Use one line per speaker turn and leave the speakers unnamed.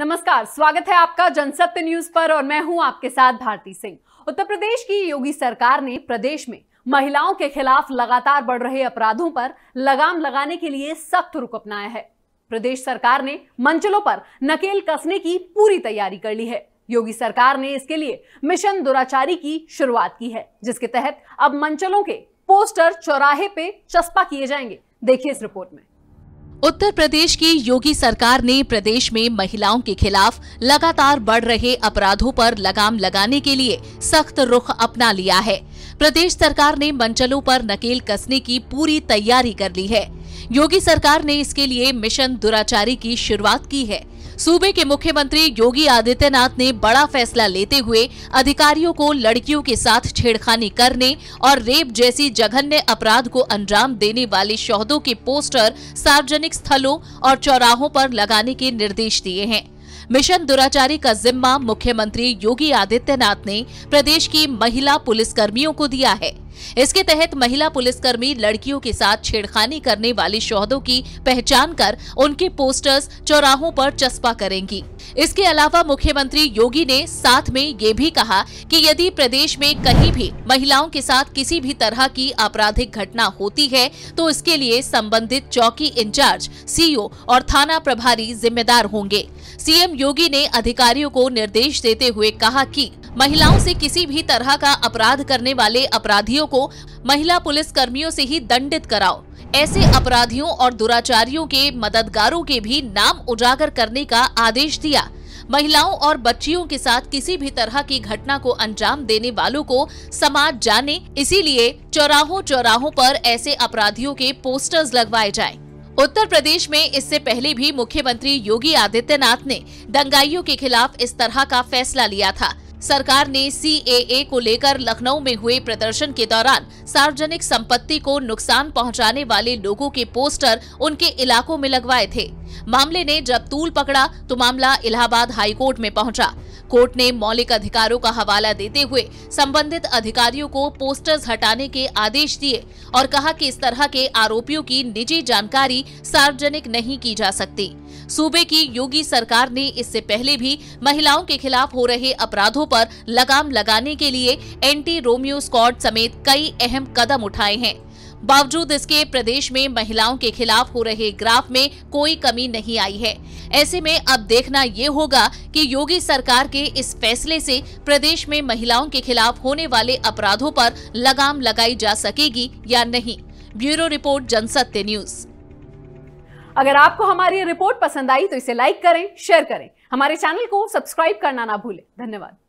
नमस्कार स्वागत है आपका जनसत्य न्यूज पर और मैं हूं आपके साथ भारती सिंह उत्तर प्रदेश की योगी सरकार ने प्रदेश में महिलाओं के खिलाफ लगातार बढ़ रहे अपराधों पर लगाम लगाने के लिए सख्त रुख अपनाया है प्रदेश सरकार ने मंचलों पर नकेल कसने की पूरी तैयारी कर ली है योगी सरकार ने इसके लिए मिशन दुराचारी की शुरुआत की है जिसके तहत अब मंचलों के पोस्टर चौराहे पे चस्पा किए जाएंगे देखिए इस रिपोर्ट में
उत्तर प्रदेश की योगी सरकार ने प्रदेश में महिलाओं के खिलाफ लगातार बढ़ रहे अपराधों पर लगाम लगाने के लिए सख्त रुख अपना लिया है प्रदेश सरकार ने मंचलों पर नकेल कसने की पूरी तैयारी कर ली है योगी सरकार ने इसके लिए मिशन दुराचारी की शुरुआत की है सूबे के मुख्यमंत्री योगी आदित्यनाथ ने बड़ा फैसला लेते हुए अधिकारियों को लड़कियों के साथ छेड़खानी करने और रेप जैसी जघन्य अपराध को अंजाम देने वाले शौदों के पोस्टर सार्वजनिक स्थलों और चौराहों पर लगाने के निर्देश दिए हैं मिशन दुराचारी का जिम्मा मुख्यमंत्री योगी आदित्यनाथ ने प्रदेश की महिला पुलिसकर्मियों को दिया है इसके तहत महिला पुलिसकर्मी लड़कियों के साथ छेड़खानी करने वाले शोहदों की पहचान कर उनके पोस्टर्स चौराहों पर चस्पा करेंगी इसके अलावा मुख्यमंत्री योगी ने साथ में ये भी कहा कि यदि प्रदेश में कहीं भी महिलाओं के साथ किसी भी तरह की आपराधिक घटना होती है तो इसके लिए संबंधित चौकी इंचार्ज सीओ और थाना प्रभारी जिम्मेदार होंगे सीएम योगी ने अधिकारियों को निर्देश देते हुए कहा कि महिलाओं से किसी भी तरह का अपराध करने वाले अपराधियों को महिला पुलिस कर्मियों से ही दंडित कराओ ऐसे अपराधियों और दुराचारियों के मददगारों के भी नाम उजागर करने का आदेश दिया महिलाओं और बच्चियों के साथ किसी भी तरह की घटना को अंजाम देने वालों को समाज जाने इसीलिए चौराहों चौराहों पर ऐसे अपराधियों के पोस्टर्स लगवाए जाए उत्तर प्रदेश में इससे पहले भी मुख्यमंत्री योगी आदित्यनाथ ने दंगाइयों के खिलाफ इस तरह का फैसला लिया था सरकार ने सीएए को लेकर लखनऊ में हुए प्रदर्शन के दौरान सार्वजनिक संपत्ति को नुकसान पहुंचाने वाले लोगों के पोस्टर उनके इलाकों में लगवाए थे मामले ने जब तूल पकड़ा तो मामला इलाहाबाद हाईकोर्ट में पहुंचा कोर्ट ने मौलिक अधिकारों का हवाला देते हुए संबंधित अधिकारियों को पोस्टर्स हटाने के आदेश दिए और कहा कि इस तरह के आरोपियों की निजी जानकारी सार्वजनिक नहीं की जा सकती सूबे की योगी सरकार ने इससे पहले भी महिलाओं के खिलाफ हो रहे अपराधों पर लगाम लगाने के लिए एंटी रोमियो स्कॉड समेत कई अहम कदम उठाए हैं बावजूद इसके प्रदेश में महिलाओं के खिलाफ हो रहे ग्राफ में कोई कमी नहीं आई है ऐसे में अब देखना ये होगा कि योगी सरकार के इस फैसले से प्रदेश में महिलाओं के खिलाफ होने वाले अपराधों पर लगाम लगाई जा सकेगी या नहीं ब्यूरो रिपोर्ट
जनसत्य न्यूज़ अगर आपको हमारी रिपोर्ट पसंद आई तो इसे लाइक करें शेयर करें हमारे चैनल को सब्सक्राइब करना ना भूलें धन्यवाद